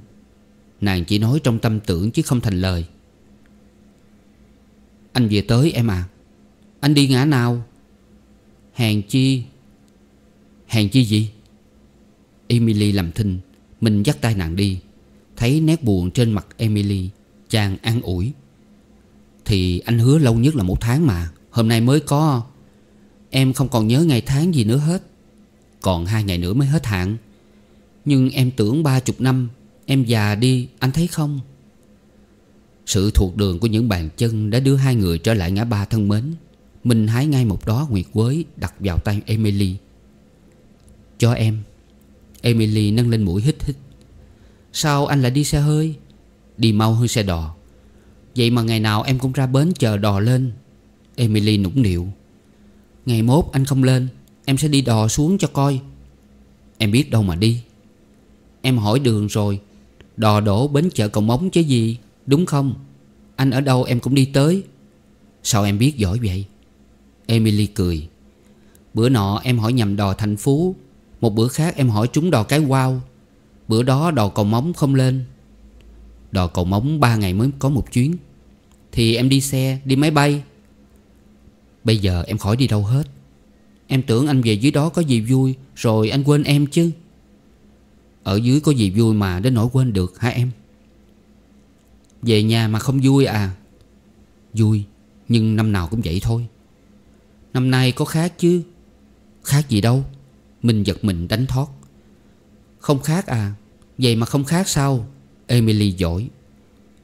Speaker 1: Nàng chỉ nói trong tâm tưởng chứ không thành lời Anh về tới em à Anh đi ngã nào Hèn chi hèn chi gì Emily làm thinh Mình dắt tay nàng đi Thấy nét buồn trên mặt Emily Chàng an ủi Thì anh hứa lâu nhất là một tháng mà Hôm nay mới có Em không còn nhớ ngày tháng gì nữa hết Còn hai ngày nữa mới hết hạn Nhưng em tưởng ba chục năm Em già đi anh thấy không Sự thuộc đường của những bàn chân Đã đưa hai người trở lại ngã ba thân mến Mình hái ngay một đó nguyệt quế Đặt vào tay Emily Cho em Emily nâng lên mũi hít hít Sao anh lại đi xe hơi Đi mau hơn xe đò Vậy mà ngày nào em cũng ra bến chờ đò lên Emily nũng nịu Ngày mốt anh không lên Em sẽ đi đò xuống cho coi Em biết đâu mà đi Em hỏi đường rồi Đò đổ bến chợ cầu móng chứ gì Đúng không Anh ở đâu em cũng đi tới Sao em biết giỏi vậy Emily cười Bữa nọ em hỏi nhầm đò thành phú Một bữa khác em hỏi chúng đò cái wow Bữa đó đò cầu móng không lên Đò cầu móng 3 ngày mới có một chuyến Thì em đi xe, đi máy bay Bây giờ em khỏi đi đâu hết Em tưởng anh về dưới đó có gì vui Rồi anh quên em chứ ở dưới có gì vui mà đến nỗi quên được hả em Về nhà mà không vui à Vui Nhưng năm nào cũng vậy thôi Năm nay có khác chứ Khác gì đâu Mình giật mình đánh thoát Không khác à Vậy mà không khác sao Emily giỏi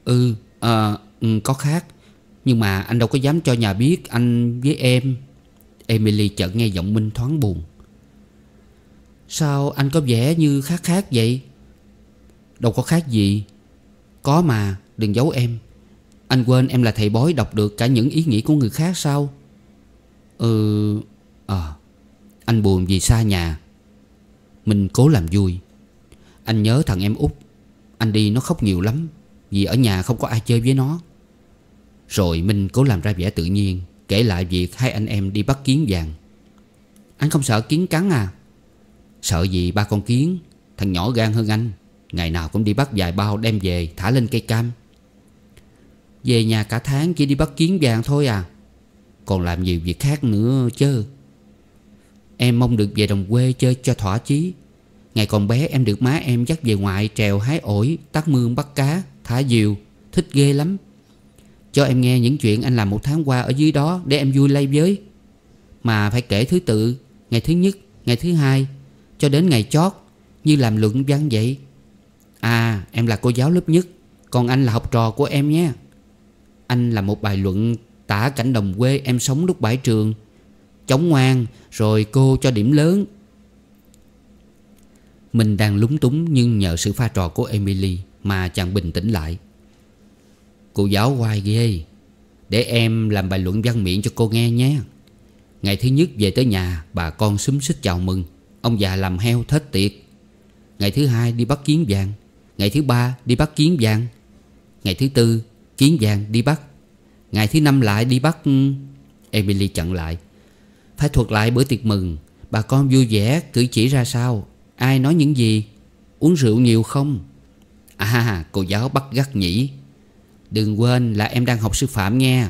Speaker 1: Ừ à, Có khác Nhưng mà anh đâu có dám cho nhà biết Anh với em Emily chợt nghe giọng Minh thoáng buồn Sao anh có vẻ như khác khác vậy Đâu có khác gì Có mà đừng giấu em Anh quên em là thầy bói đọc được cả những ý nghĩ của người khác sao Ừ à, Anh buồn vì xa nhà Mình cố làm vui Anh nhớ thằng em út Anh đi nó khóc nhiều lắm Vì ở nhà không có ai chơi với nó Rồi Minh cố làm ra vẻ tự nhiên Kể lại việc hai anh em đi bắt kiến vàng Anh không sợ kiến cắn à Sợ gì ba con kiến Thằng nhỏ gan hơn anh Ngày nào cũng đi bắt vài bao đem về Thả lên cây cam Về nhà cả tháng chỉ đi bắt kiến vàng thôi à Còn làm nhiều việc khác nữa chứ Em mong được về đồng quê chơi cho thỏa chí Ngày còn bé em được má em dắt về ngoại Trèo hái ổi, tắt mương bắt cá, thả diều Thích ghê lắm Cho em nghe những chuyện anh làm một tháng qua ở dưới đó Để em vui lây với Mà phải kể thứ tự Ngày thứ nhất, ngày thứ hai cho đến ngày chót Như làm luận văn vậy À em là cô giáo lớp nhất Còn anh là học trò của em nhé Anh là một bài luận tả cảnh đồng quê em sống lúc bãi trường Chống ngoan Rồi cô cho điểm lớn Mình đang lúng túng Nhưng nhờ sự pha trò của Emily Mà chàng bình tĩnh lại Cô giáo hoài ghê Để em làm bài luận văn miệng cho cô nghe nhé Ngày thứ nhất về tới nhà Bà con xúm xích chào mừng Ông già làm heo thết tiệt Ngày thứ hai đi bắt kiến vàng Ngày thứ ba đi bắt kiến vàng Ngày thứ tư kiến vàng đi bắt Ngày thứ năm lại đi bắt Emily chặn lại Phải thuật lại bữa tiệc mừng Bà con vui vẻ cử chỉ ra sao Ai nói những gì Uống rượu nhiều không À cô giáo bắt gắt nhỉ Đừng quên là em đang học sư phạm nghe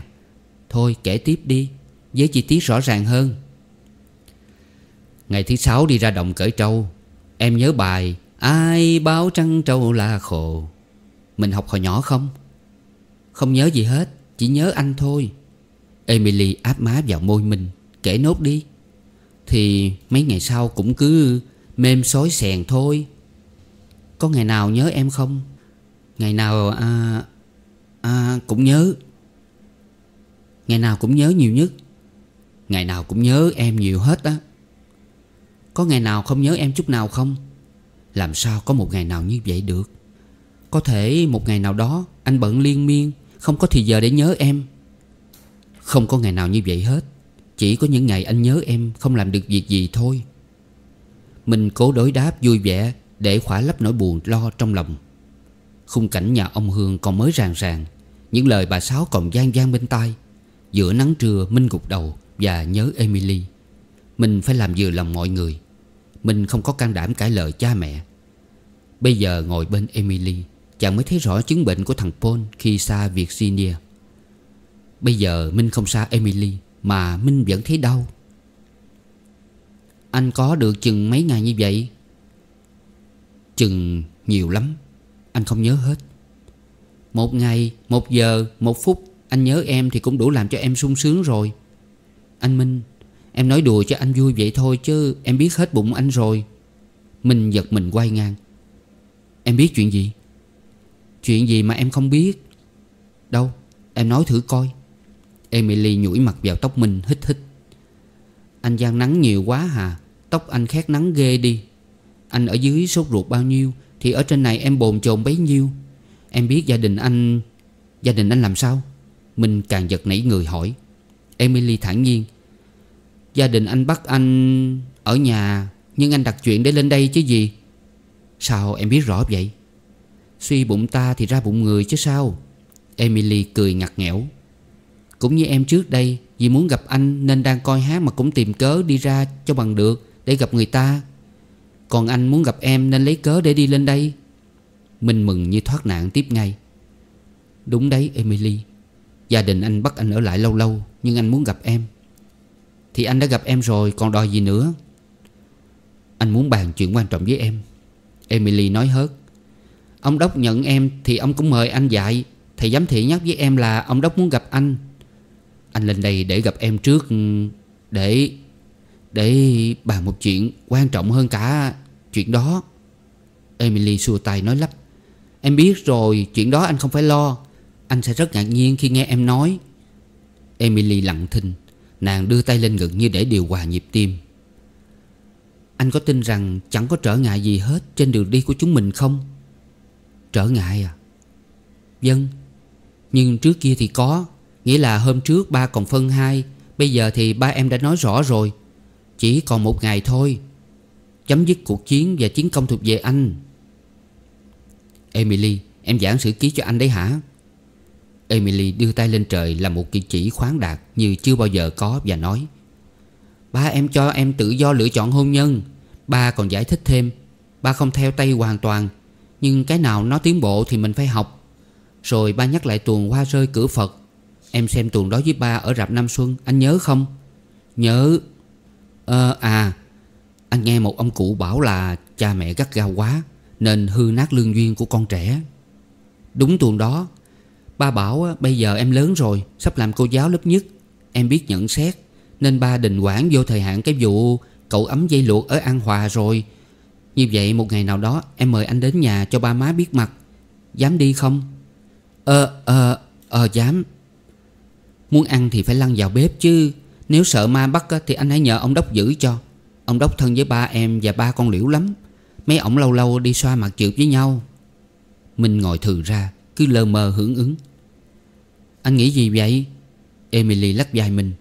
Speaker 1: Thôi kể tiếp đi Với chi tiết rõ ràng hơn Ngày thứ sáu đi ra đồng cởi trâu Em nhớ bài Ai báo trăng trâu là khổ Mình học hồi nhỏ không? Không nhớ gì hết Chỉ nhớ anh thôi Emily áp má vào môi mình Kể nốt đi Thì mấy ngày sau cũng cứ Mềm xói xèn thôi Có ngày nào nhớ em không? Ngày nào à, à, cũng nhớ Ngày nào cũng nhớ nhiều nhất Ngày nào cũng nhớ em nhiều hết á có ngày nào không nhớ em chút nào không Làm sao có một ngày nào như vậy được Có thể một ngày nào đó Anh bận liên miên Không có thì giờ để nhớ em Không có ngày nào như vậy hết Chỉ có những ngày anh nhớ em Không làm được việc gì thôi Mình cố đối đáp vui vẻ Để khỏa lấp nỗi buồn lo trong lòng Khung cảnh nhà ông Hương còn mới ràng ràng Những lời bà Sáu còn gian gian bên tai Giữa nắng trưa Minh gục đầu Và nhớ Emily Mình phải làm vừa lòng mọi người mình không có can đảm cãi lời cha mẹ Bây giờ ngồi bên Emily Chàng mới thấy rõ chứng bệnh của thằng Paul Khi xa việc senior. Bây giờ Minh không xa Emily Mà Minh vẫn thấy đau Anh có được chừng mấy ngày như vậy Chừng nhiều lắm Anh không nhớ hết Một ngày, một giờ, một phút Anh nhớ em thì cũng đủ làm cho em sung sướng rồi Anh Minh Em nói đùa cho anh vui vậy thôi chứ Em biết hết bụng anh rồi Minh giật mình quay ngang Em biết chuyện gì Chuyện gì mà em không biết Đâu em nói thử coi Emily nhủi mặt vào tóc Minh hít hít Anh gian nắng nhiều quá hà Tóc anh khét nắng ghê đi Anh ở dưới sốt ruột bao nhiêu Thì ở trên này em bồn chồn bấy nhiêu Em biết gia đình anh Gia đình anh làm sao Minh càng giật nảy người hỏi Emily thản nhiên Gia đình anh bắt anh ở nhà Nhưng anh đặt chuyện để lên đây chứ gì Sao em biết rõ vậy Suy bụng ta thì ra bụng người chứ sao Emily cười ngặt nghẽo Cũng như em trước đây Vì muốn gặp anh nên đang coi hát Mà cũng tìm cớ đi ra cho bằng được Để gặp người ta Còn anh muốn gặp em nên lấy cớ để đi lên đây Minh mừng như thoát nạn tiếp ngay Đúng đấy Emily Gia đình anh bắt anh ở lại lâu lâu Nhưng anh muốn gặp em thì anh đã gặp em rồi còn đòi gì nữa Anh muốn bàn chuyện quan trọng với em Emily nói hớt Ông Đốc nhận em thì ông cũng mời anh dạy Thầy giám thị nhắc với em là ông Đốc muốn gặp anh Anh lên đây để gặp em trước ừ, Để Để bàn một chuyện quan trọng hơn cả chuyện đó Emily xua tay nói lắp Em biết rồi chuyện đó anh không phải lo Anh sẽ rất ngạc nhiên khi nghe em nói Emily lặng thinh Nàng đưa tay lên ngực như để điều hòa nhịp tim Anh có tin rằng chẳng có trở ngại gì hết Trên đường đi của chúng mình không Trở ngại à Vâng Nhưng trước kia thì có Nghĩa là hôm trước ba còn phân hai Bây giờ thì ba em đã nói rõ rồi Chỉ còn một ngày thôi Chấm dứt cuộc chiến và chiến công thuộc về anh Emily Em giảng sử ký cho anh đấy hả Emily đưa tay lên trời làm một cử chỉ khoáng đạt như chưa bao giờ có và nói Ba em cho em tự do lựa chọn hôn nhân Ba còn giải thích thêm Ba không theo tay hoàn toàn Nhưng cái nào nó tiến bộ thì mình phải học Rồi ba nhắc lại tuồng hoa rơi cửa Phật Em xem tuồng đó với ba ở rạp Nam Xuân Anh nhớ không? Nhớ Ờ à Anh nghe một ông cụ bảo là cha mẹ gắt gao quá Nên hư nát lương duyên của con trẻ Đúng tuồng đó Ba bảo bây giờ em lớn rồi Sắp làm cô giáo lớp nhất Em biết nhận xét Nên ba đình quản vô thời hạn cái vụ Cậu ấm dây luộc ở An Hòa rồi Như vậy một ngày nào đó Em mời anh đến nhà cho ba má biết mặt Dám đi không Ờ ờ ờ dám Muốn ăn thì phải lăn vào bếp chứ Nếu sợ ma bắt thì anh hãy nhờ ông Đốc giữ cho Ông Đốc thân với ba em và ba con liễu lắm Mấy ổng lâu lâu đi xoa mặt chịu với nhau Minh ngồi thừ ra cứ lờ mờ hưởng ứng Anh nghĩ gì vậy Emily lắc dài mình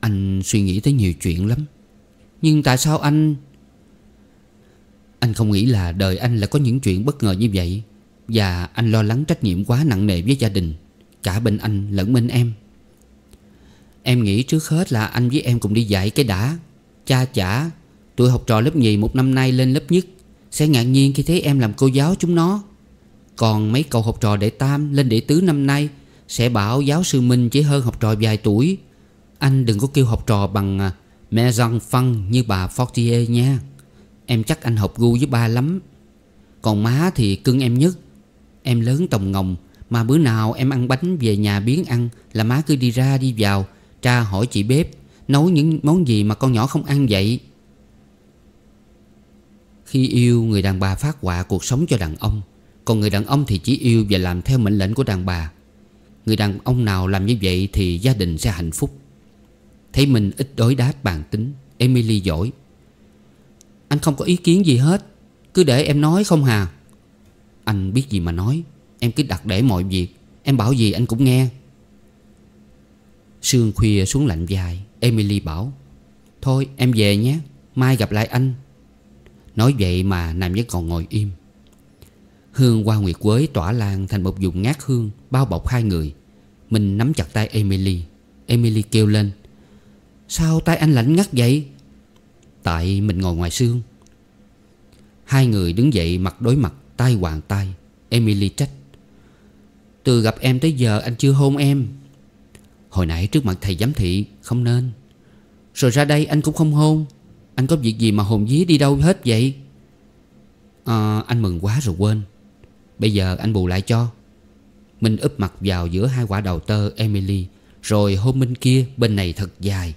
Speaker 1: Anh suy nghĩ tới nhiều chuyện lắm Nhưng tại sao anh Anh không nghĩ là đời anh là có những chuyện bất ngờ như vậy Và anh lo lắng trách nhiệm quá nặng nề với gia đình Cả bên anh lẫn bên em Em nghĩ trước hết là anh với em cùng đi dạy cái đã Cha chả Tụi học trò lớp nhì một năm nay lên lớp nhất Sẽ ngạc nhiên khi thấy em làm cô giáo chúng nó còn mấy cậu học trò đệ tam lên đệ tứ năm nay Sẽ bảo giáo sư Minh chỉ hơn học trò vài tuổi Anh đừng có kêu học trò bằng à, mẹ răng phân như bà Fortier nha Em chắc anh học gu với ba lắm Còn má thì cưng em nhất Em lớn tòng ngồng Mà bữa nào em ăn bánh về nhà biến ăn Là má cứ đi ra đi vào Tra hỏi chị bếp Nấu những món gì mà con nhỏ không ăn vậy Khi yêu người đàn bà phát họa cuộc sống cho đàn ông còn người đàn ông thì chỉ yêu và làm theo mệnh lệnh của đàn bà Người đàn ông nào làm như vậy thì gia đình sẽ hạnh phúc Thấy mình ít đối đáp bàn tính Emily giỏi Anh không có ý kiến gì hết Cứ để em nói không hà Anh biết gì mà nói Em cứ đặt để mọi việc Em bảo gì anh cũng nghe Sương khuya xuống lạnh dài Emily bảo Thôi em về nhé Mai gặp lại anh Nói vậy mà Nam vẫn còn ngồi im Hương qua nguyệt quế tỏa lan thành một vùng ngát hương Bao bọc hai người Mình nắm chặt tay Emily Emily kêu lên Sao tay anh lạnh ngắt vậy Tại mình ngồi ngoài xương Hai người đứng dậy mặt đối mặt tay hoàng tay Emily trách Từ gặp em tới giờ anh chưa hôn em Hồi nãy trước mặt thầy giám thị Không nên Rồi ra đây anh cũng không hôn Anh có việc gì mà hồn dí đi đâu hết vậy à, Anh mừng quá rồi quên Bây giờ anh bù lại cho Minh úp mặt vào giữa hai quả đầu tơ Emily Rồi hôn Minh kia bên này thật dài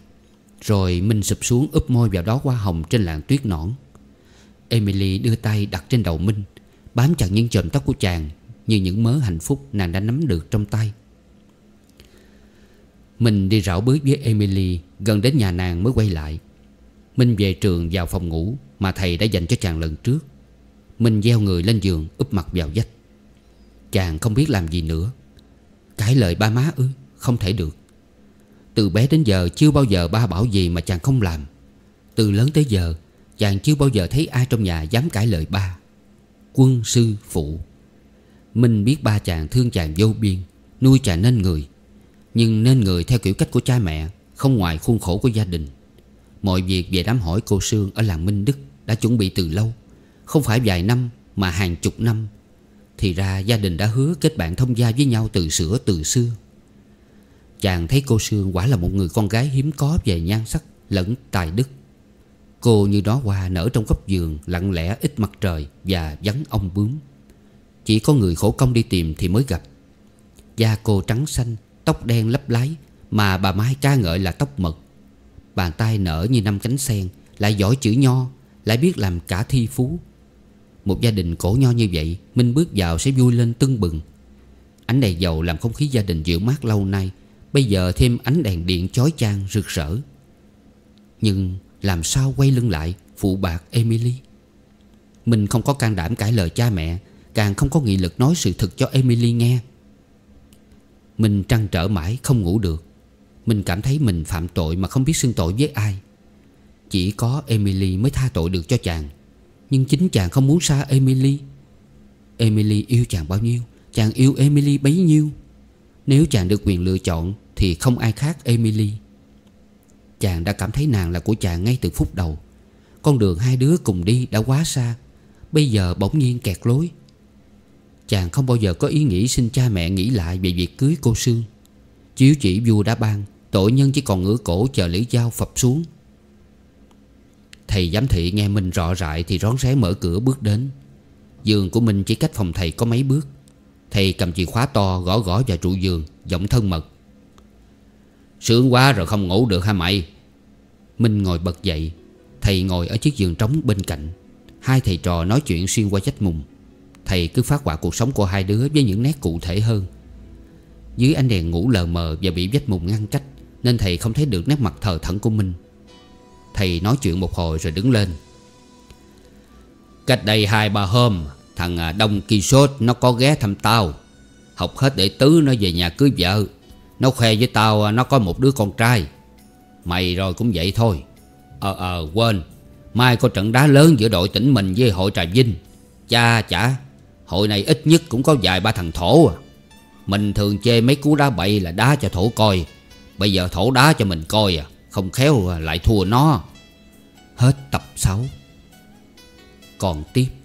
Speaker 1: Rồi Minh sụp xuống úp môi vào đó qua hồng trên làn tuyết nõn Emily đưa tay đặt trên đầu Minh Bám chặt những chòm tóc của chàng Như những mớ hạnh phúc nàng đã nắm được trong tay minh đi rảo bước với Emily Gần đến nhà nàng mới quay lại Minh về trường vào phòng ngủ Mà thầy đã dành cho chàng lần trước Minh gieo người lên giường úp mặt vào vách Chàng không biết làm gì nữa Cãi lời ba má ư Không thể được Từ bé đến giờ chưa bao giờ ba bảo gì mà chàng không làm Từ lớn tới giờ Chàng chưa bao giờ thấy ai trong nhà dám cãi lời ba Quân sư phụ Minh biết ba chàng thương chàng vô biên Nuôi chàng nên người Nhưng nên người theo kiểu cách của cha mẹ Không ngoài khuôn khổ của gia đình Mọi việc về đám hỏi cô Sương ở làng Minh Đức Đã chuẩn bị từ lâu Không phải vài năm mà hàng chục năm thì ra gia đình đã hứa kết bạn thông gia với nhau từ sữa từ xưa Chàng thấy cô Sương quả là một người con gái hiếm có về nhan sắc lẫn tài đức Cô như đó hoa nở trong góc giường lặng lẽ ít mặt trời và vắng ong bướm Chỉ có người khổ công đi tìm thì mới gặp Da cô trắng xanh, tóc đen lấp lái Mà bà Mai ca ngợi là tóc mật Bàn tay nở như năm cánh sen Lại giỏi chữ nho Lại biết làm cả thi phú một gia đình cổ nho như vậy Minh bước vào sẽ vui lên tưng bừng Ánh đèn dầu làm không khí gia đình dịu mát lâu nay Bây giờ thêm ánh đèn điện chói chang rực rỡ Nhưng làm sao quay lưng lại Phụ bạc Emily Mình không có can đảm cãi lời cha mẹ Càng không có nghị lực nói sự thật cho Emily nghe Mình trăn trở mãi không ngủ được Mình cảm thấy mình phạm tội mà không biết xưng tội với ai Chỉ có Emily mới tha tội được cho chàng nhưng chính chàng không muốn xa Emily Emily yêu chàng bao nhiêu Chàng yêu Emily bấy nhiêu Nếu chàng được quyền lựa chọn Thì không ai khác Emily Chàng đã cảm thấy nàng là của chàng ngay từ phút đầu Con đường hai đứa cùng đi đã quá xa Bây giờ bỗng nhiên kẹt lối Chàng không bao giờ có ý nghĩ xin cha mẹ nghĩ lại về việc cưới cô Sương Chiếu chỉ vua đã ban Tội nhân chỉ còn ngửa cổ chờ Lý Giao phập xuống Thầy giám thị nghe mình rõ rại Thì rón rén mở cửa bước đến Giường của mình chỉ cách phòng thầy có mấy bước Thầy cầm chìa khóa to gõ gõ vào trụ giường Giọng thân mật Sướng quá rồi không ngủ được hả mày Minh ngồi bật dậy Thầy ngồi ở chiếc giường trống bên cạnh Hai thầy trò nói chuyện xuyên qua chách mùng Thầy cứ phát họa cuộc sống của hai đứa Với những nét cụ thể hơn Dưới ánh đèn ngủ lờ mờ Và bị vách mùng ngăn cách Nên thầy không thấy được nét mặt thờ thẫn của Minh Thầy nói chuyện một hồi rồi đứng lên Cách đây hai ba hôm Thằng à, Đông Kỳ Sốt nó có ghé thăm tao Học hết để tứ nó về nhà cưới vợ Nó khoe với tao à, nó có một đứa con trai Mày rồi cũng vậy thôi Ờ ờ quên Mai có trận đá lớn giữa đội tỉnh mình với hội Trà Vinh Cha chả Hội này ít nhất cũng có vài ba thằng thổ à Mình thường chê mấy cú đá bậy là đá cho thổ coi Bây giờ thổ đá cho mình coi à không khéo lại thua nó Hết tập 6 Còn tiếp